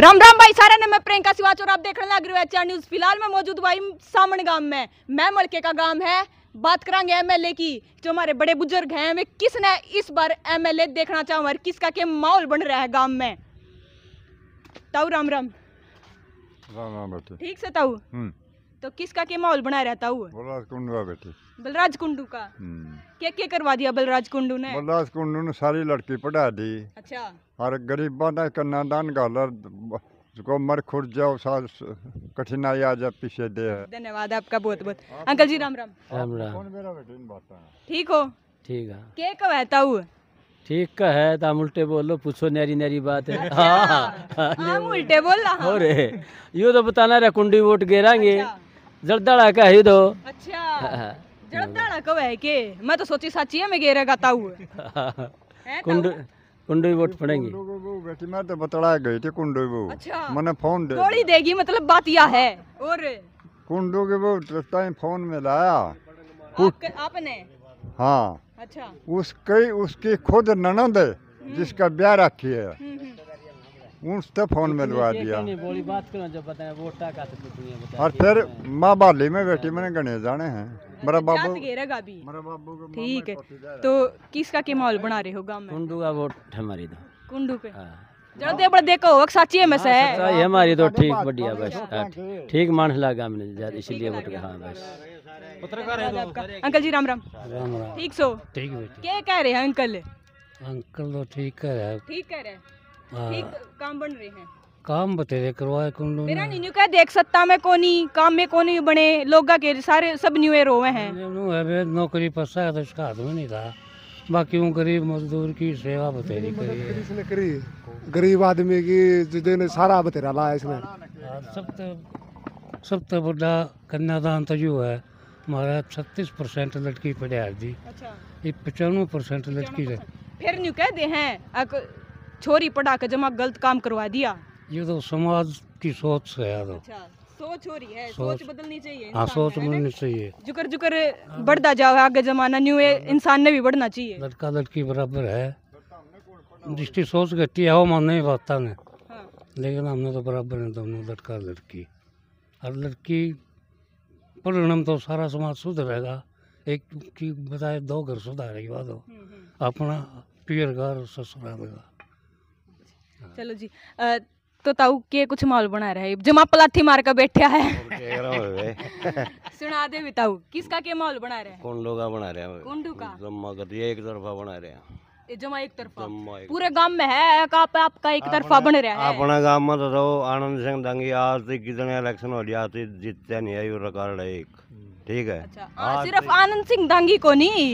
राम राम भाई सारे ने मैं प्रियंका सिवाच और आप देखने लग रहे हो एच न्यूज़ फिलहाल मैं मौजूद भाई सामण गांव में मैं मलके का गांव है बात करांगे एमएलए की जो हमारे बड़े बुजुर्ग हैं वे किसने इस बार एमएलए देखना चाहूँ और किसका के माहौल बन रहा है गांव में ताऊ राम राम राम राम ठीक से ताऊ हम्म। तो किसका के माहौल बनाया रहता हुआ बलराज कुंडू का बेटी बलराज कुंडू का हम्म। क्या क्या करवा दिया बलराज कुंडू ने बलराज कुंडू ने सारी लड़की पढ़ा दी अच्छा और गरीबा ने कन्ना दान गालर जो मर खुर जाओ साल कठिनाई आ जाए पीछे दे धन्यवाद आपका बहुत बहुत अंकल जी राम राम राम राम ठीक हो ठीक है के कहता हुआ ठीक का तो है तुम उल्टे बोलो पूछो न्यारी न्यारी बात है अच्छा, हाँ, हाँ, हाँ, उल्टे बोल रहा हाँ। रे यू तो बताना रे कुंडी वोट गिराएंगे अच्छा। जड़दाड़ा का है दो अच्छा जड़दाड़ा को है के मैं तो सोची साची है मैं गेरे गाता हूँ कुंड कुंडई वोट पड़ेंगे बेटी मैं तो बतड़ा गई थी कुंडई वो अच्छा मैंने फोन दे थोड़ी देगी मतलब बात यह है और कुंडो के वो टाइम फोन में लाया आपने हाँ अच्छा उसके उसकी खुद ननद जिसका ब्याह रखी है हम्म। उनसे फोन मिलवा दिया तो और फिर माँ बाली में बेटी मैंने गणेश जाने हैं अच्छा, मेरा बाबू मेरा बाबू ठीक है तो किसका के माहौल बना रहे हो गांव में कुंडू का वोट हमारी दो तो। कुंडू पे जरो दे बड़ देखो होक सच्ची है में से हाँ, सच्चाई हमारी तो ठीक बढ़िया बस हाँ, ठीक मान लागा हमने इसलिए वोट हां बस पत्रकार है अंकल जी राम राम राम राम ठीक सो ठीक बेटी क्या कह रहे हैं अंकल अंकल तो ठीक कह रहे हैं ठीक कह रहे हैं हाँ। काम बन रहे हैं काम बतेरे करवाए कौन मेरा नीनू का देख सत्ता में कोनी काम में कोनी बने लोग के सारे सब न्यूए रोवे हैं है नौकरी पसा है तो इसका आदमी नहीं था बाकी वो गरीब मजदूर की सेवा बतेरी करी इसने करी गरीब आदमी की देने सारा बतेरा लाया इसने हाँ, सब तो सब तो बड़ा कन्यादान तो जो है हमारा छत्तीस परसेंट लड़की पढ़े आज जी अच्छा पचानवे परसेंट लड़की फिर न्यू कह दे हैं छोरी पढ़ा के जमा गलत काम करवा दिया ये तो समाज की सोच है यार अच्छा सोच हो रही है सोच, सोच बदलनी चाहिए हाँ सोच बदलनी चाहिए जुकर जुकर बढ़ता जाओ आगे जमाना न्यू है इंसान ने भी बढ़ना चाहिए लड़का लड़की बराबर है जिसकी सोच घटी है वो मानने वाता ने हाँ। लेकिन हमने तो बराबर है दोनों लड़का लड़की हर लड़की परिणाम तो सारा समाज सुधरेगा एक की बताए दो घर सुधारेगी बात हो हम्म, हम्म। अपना पियर घर ससुराल का हाँ। चलो जी आ, तो ताऊ के कुछ माहौल बना रहा है जमा पलाथी मार का बैठा है सुना दे भी ताऊ किसका के माहौल बना रहे हैं कौन लोग बना रहे हैं कुंडू का जमा कर दिया एक तरफा बना रहे हैं जमा एक तरफा पूरे गांव में है का आपका एक तरफा बन रहा है अपना गांव में रहो आनंद सिंह दंगी आज तक कितने इलेक्शन हो जाते जीतते नहीं है रिकॉर्ड है एक ठीक है अच्छा, आ, सिर्फ आनंद सिंह दांगी को नहीं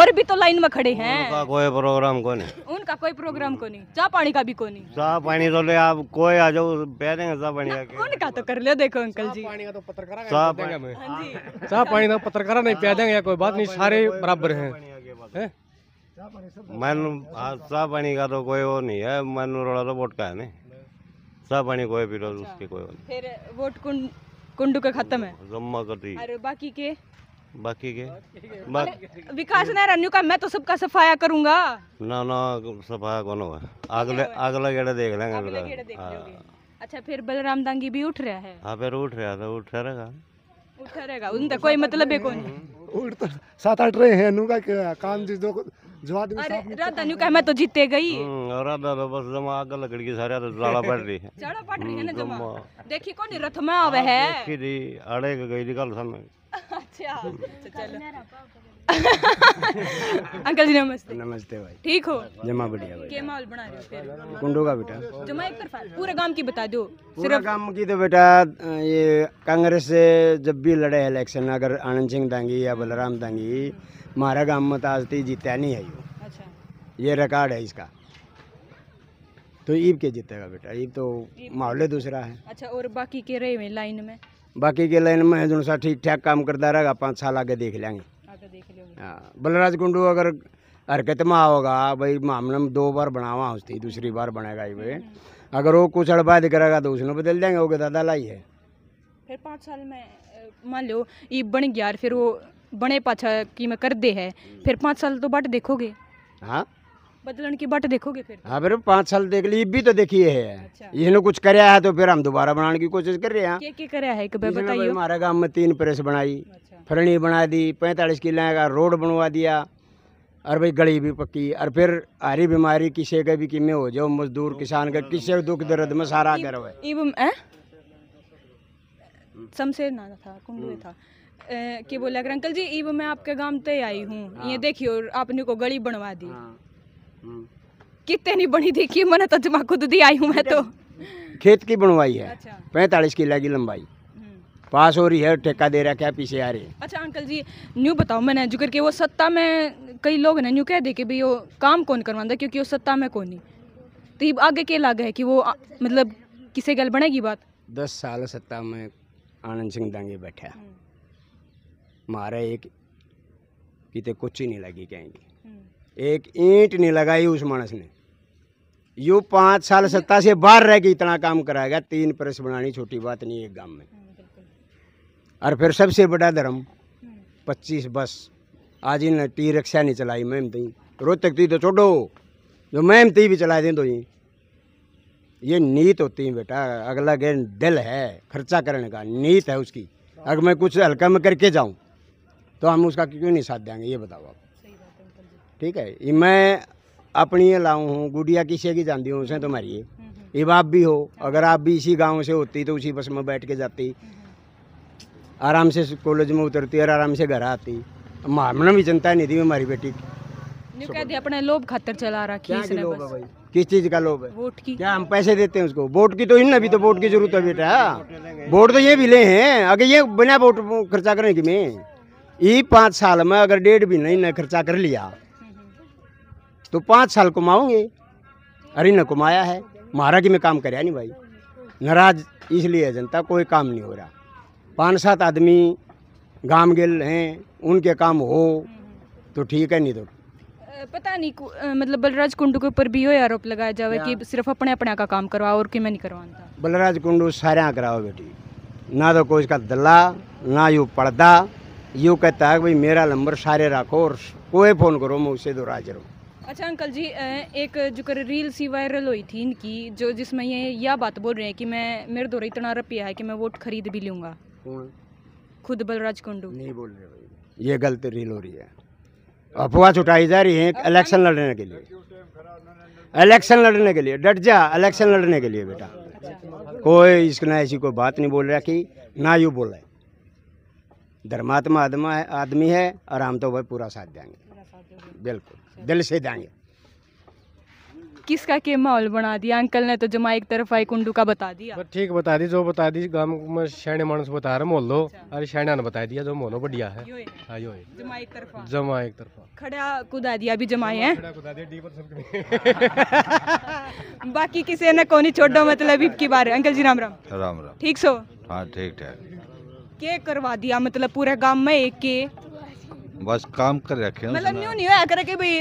और भी तो लाइन में खड़े हैं उनका कोई प्रोग्राम को नहीं उनका कोई प्रोग्राम को नहीं चाह पानी का भी को नहीं चाह पानी तो ले आप कोई आ जाओ पह देंगे चाह पानी का उनका तो कर लो देखो अंकल जी पानी का तो पत्रकार चाह हाँ पानी का तो पत्रकार नहीं पह देंगे कोई बात नहीं सारे बराबर है मन चाह पानी का तो कोई वो नहीं है मन रोड़ा तो वोट का है नहीं चाह पानी कोई पी लो उसकी कोई फिर वोट कुंड कुंडू का खत्म है जम्मा कर दी अरे बाकी के बाकी के बाक... विकास ने रन्यू का मैं तो सबका सफाया करूंगा ना ना सफाया कौन होगा अगले अगला गेड़ा देख लेंगे अगला गेड़ा देख लोगे हाँ। अच्छा फिर बलराम दांगी भी उठ रहा है हां फिर उठ रहा था तो उठ रहेगा उठ रहेगा उनका कोई मतलब है कौन उड़ तो सात आठ रहे हैं अनुका काम जिस दो अरे मैं तो जीते गई हम्म, रात दादा तो बस जमा आग लकड़ी सारे तो जाड़ा पड़ रही है जाड़ा पड़ रही है ना हम्म, जमा देखिए कौन रथमा आवे है अड़े गई निकल सन अच्छा तो चलो अंकल जी नमस्ते नमस्ते भाई ठीक हो जमा बढ़िया भाई माहौल बना रहे हो कुंडो का बेटा जमा एक तरफ पूरे गांव की बता दो पूरा गांव की तो बेटा ये कांग्रेस से जब भी लड़े है इलेक्शन अगर आनंद सिंह दांगी या बलराम दांगी मारा गांव में तो आज तक तो जीता नहीं है यो अच्छा ये रिकॉर्ड है इसका तो ईब के जीतेगा बेटा ईब तो माहौल दूसरा है अच्छा और बाकी के रहे लाइन में बाकी के लाइन में जो सा ठीक ठाक काम करता रहेगा पाँच साल आगे देख लेंगे हाँ बलराज कुंडू अगर हरकत में आओगा भाई मामले में दो बार बनावा उसकी दूसरी बार बनेगा ये अगर वो कुछ अड़बाद करेगा तो उसने बदल देंगे वो दादा लाई है फिर पाँच साल में मान लो ये बन गया फिर वो बने पाछा की मैं कर दे है हम्म। फिर पाँच साल तो बट देखोगे हाँ बदलन की बट देखोगे फिर हाँ फिर पाँच साल देख ली भी तो देखी है अच्छा। इसने कुछ कराया है तो फिर हम दोबारा बनाने की कोशिश कर रहे हैं है बताइए हमारे गाँव में तीन प्रेस बनाई अच्छा। बना दी पैंतालीस किले का रोड बनवा दिया और भाई गली भी पक्की और फिर हरी बीमारी किसी का भी कि में हो जाओ मजदूर किसान का किसी दुख दर्द में सारा कर है शमशेर ना था कुंडू था हम्म। बोला अंकल जी इब मैं आपके गांव ते आई हूँ ये हाँ। देखियो आपने को गली बनवा दी हाँ। कितनी बनी देखी मैंने तो जमा खुद दी आई हूँ मैं तो खेत की बनवाई है अच्छा। पैंतालीस किला की लंबाई हम्म। पास हो रही है ठेका दे रहा क्या पीछे आ रही है अच्छा अंकल जी न्यू बताओ मैंने जो करके वो सत्ता में कई लोग ने न्यू कह दे कि भाई वो काम कौन करवाता क्योंकि वो सत्ता में कौन नहीं तो ये आगे के लागे है कि वो आ, मतलब किसे गल बनेगी बात दस साल सत्ता में आनंद सिंह दांगे बैठा हम्म। मारा एक कि कुछ ही नहीं लगी कहेंगे हम्म। एक ईंट नहीं लगाई उस मानस ने यू पाँच साल सत्ता से बाहर रह के इतना काम कराएगा तीन परस बनानी छोटी बात नहीं एक गांव में हाँ, और फिर सबसे बड़ा धर्म हाँ। पच्चीस बस आज इन टी रक्षा नहीं चलाई मैम ती रोज तक तो छोड़ो जो मैम ती भी चला दें तो ही ये नीत होती है बेटा अगला गेन दिल है खर्चा करने का नीत है उसकी अगर मैं कुछ हल्का में करके जाऊं तो हम उसका क्यों नहीं साथ देंगे ये बताओ आप ठीक है मैं अपनी लाऊ हूँ गुड़िया किसी की जानती हूँ उसे तुम्हारी तो हम्म, हम्म। ये इब आप भी हो अगर आप भी इसी गांव से होती तो उसी बस में बैठ के जाती हम्म, आराम से कॉलेज में उतरती और आराम से घर आती मामला भी जनता नहीं थी हमारी बेटी अपने लोभ खातर चला रखी है किस चीज का लोभ है वोट की क्या हम पैसे देते हैं उसको वोट की तो इन अभी तो वोट की जरूरत है बेटा वोट तो ये भी ले हैं अगर ये बिना वोट खर्चा करने की में ये पाँच साल में अगर डेढ़ भी नहीं खर्चा कर लिया तो पाँच साल कमाओगे अरे न कमाया है महाराज में काम कराया नहीं भाई नाराज इसलिए है जनता कोई काम नहीं हो रहा पाँच सात आदमी गांव गिल हैं उनके काम हो तो ठीक है नहीं तो पता नहीं मतलब बलराज कुंडू के ऊपर भी यो आरोप लगाया जावे कि सिर्फ अपने अपने का काम करवाओ और कि मैं नहीं करवाता बलराज कुंडू सारे कराओ बेटी ना तो कोई इसका दल्ला ना यू पर्दा यूँ कहता है भाई मेरा नंबर सारे रखो और कोई फ़ोन करो मैं उसे तो राज रहूँ अच्छा अंकल जी एक जो कर रील सी वायरल हुई थी इनकी जो जिसमें ये यह बात बोल रहे हैं कि मैं मेरे दौरे इतना रुपया है कि मैं वोट खरीद भी लूँगा खुद बलराज कुंडू नहीं बोल रहे ये गलत रील हो रही है अफवाह छुटाई जा रही है इलेक्शन लड़ने के लिए इलेक्शन लड़ने के लिए डट जा इलेक्शन लड़ने के लिए बेटा कोई इसको ना ऐसी कोई बात नहीं बोल रहा कि ना यू बोला धर्मात्मा आदमी है आदमी है तो वह पूरा साथ देंगे बिल्कुल दिल से देंगे किसका के माहौल बना दिया अंकल ने तो जमा एक तरफ आई कुंडू का बता दिया ठीक बता दी जो बता दी गांव में शहने मानस बता रहे मोल दो अच्छा। अरे शहने ने बता दिया जो मोनो बढ़िया है हाँ यो है जमा एक तरफा जमा एक तरफा खड़ा कुदा दिया अभी जमा है बाकी किसी ने कोनी छोड़ो मतलब की बार अंकल जी राम राम राम राम ठीक सो हाँ ठीक ठाक के करवा दिया मतलब पूरे गांव में एक के बस काम कर रखे मतलब न्यू नहीं होया करे कि भाई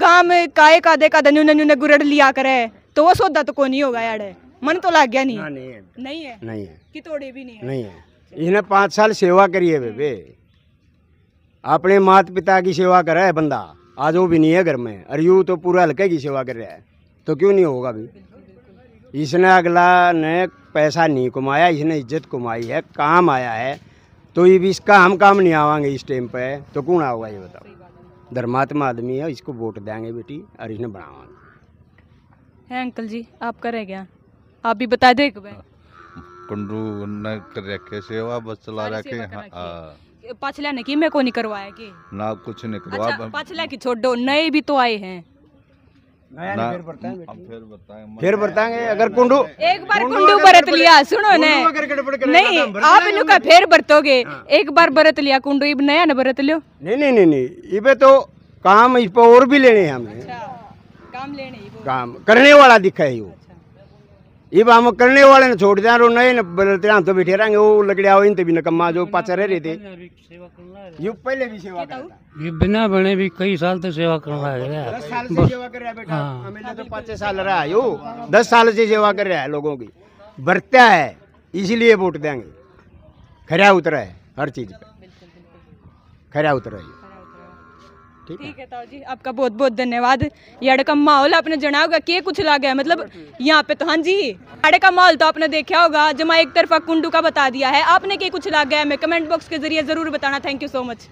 गांव में काए का दे का दन्यू नन्यू ने गुरड़ लिया करे तो वो सोदा तो कोई होगा यार मन तो लग गया नहीं है नहीं है नहीं है नहीं है कि तोड़े भी नहीं है नहीं है इसने पाँच साल सेवा करी है बेबे अपने माता पिता की सेवा कर रहा है बंदा आज वो भी नहीं है घर में अरे यू तो पूरा हल्के की सेवा कर रहा है तो क्यों नहीं होगा भी इसने अगला ने पैसा नहीं कमाया इसने इज्जत कमाई है काम आया है तो ये भी इसका हम काम नहीं आवाएंगे इस टाइम पे तो कौन आओगा ये बताओ धर्मात्मा आदमी है इसको वोट देंगे बेटी और इसने बनावा है अंकल जी आप करे क्या आप भी बता दे कुंडू न कर रखे सेवा बस चला रखे हाँ, हाँ। पछला ने की मैं को नहीं करवाया की ना कुछ नहीं करवा अच्छा, पछला की छोड़ दो नए भी तो आए हैं फिर बताएं फिर बताएंगे अगर कुंडू एक बार कुंडू बरत लिया सुनो ने नहीं आप इन्हों का बरतोगे हाँ। एक बार बरत लिया कुंडू इब नया न बरत लियो नहीं नहीं नहीं नहीं इबे तो काम इस पर और भी लेने हैं हमने अच्छा, काम लेने काम करने वाला दिखा है वो ये हम करने वाले ने छोड़ दिया नए ही बदलते हम तो बैठे रहेंगे वो लकड़िया हो इन भी नकम्मा जो पाचा रह रहे थे ये पहले भी सेवा करता ये बिना बने भी कई साल तो सेवा कर रहा है दस साल से सेवा कर रहा है बेटा हमें तो पाँच साल रहा है यो दस साल से सेवा कर रहा है लोगों की बरतता है इसीलिए वोट देंगे खरा उतरा है हर चीज पर खरा उतरा है ठीक है ताऊ जी आपका बहुत बहुत धन्यवाद यहाँ का माहौल आपने जना होगा के कुछ ला है मतलब हाँ यहाँ पे तो हाँ जी यहाँ का माहौल तो आपने देखा होगा जमा एक तरफा कुंडू का बता दिया है आपने के कुछ गया है मैं कमेंट बॉक्स के जरिए जरूर बताना थैंक यू सो मच